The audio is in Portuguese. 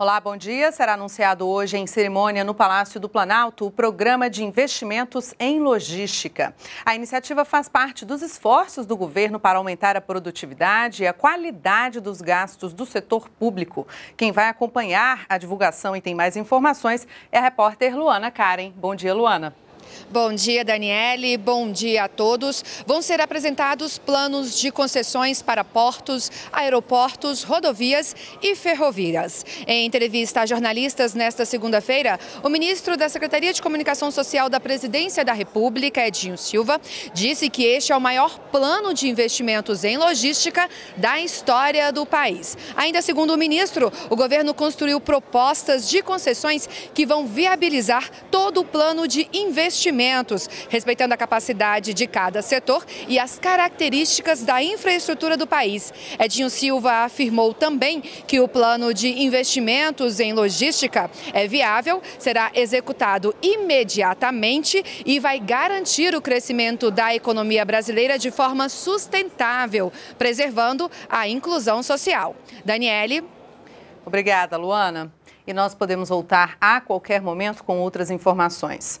Olá, bom dia. Será anunciado hoje em cerimônia no Palácio do Planalto o Programa de Investimentos em Logística. A iniciativa faz parte dos esforços do governo para aumentar a produtividade e a qualidade dos gastos do setor público. Quem vai acompanhar a divulgação e tem mais informações é a repórter Luana Karen. Bom dia, Luana. Bom dia, Daniele. Bom dia a todos. Vão ser apresentados planos de concessões para portos, aeroportos, rodovias e ferrovias. Em entrevista a jornalistas nesta segunda-feira, o ministro da Secretaria de Comunicação Social da Presidência da República, Edinho Silva, disse que este é o maior plano de investimentos em logística da história do país. Ainda segundo o ministro, o governo construiu propostas de concessões que vão viabilizar todo o plano de investimento investimentos, respeitando a capacidade de cada setor e as características da infraestrutura do país. Edinho Silva afirmou também que o plano de investimentos em logística é viável, será executado imediatamente e vai garantir o crescimento da economia brasileira de forma sustentável, preservando a inclusão social. Daniele. Obrigada, Luana. E nós podemos voltar a qualquer momento com outras informações.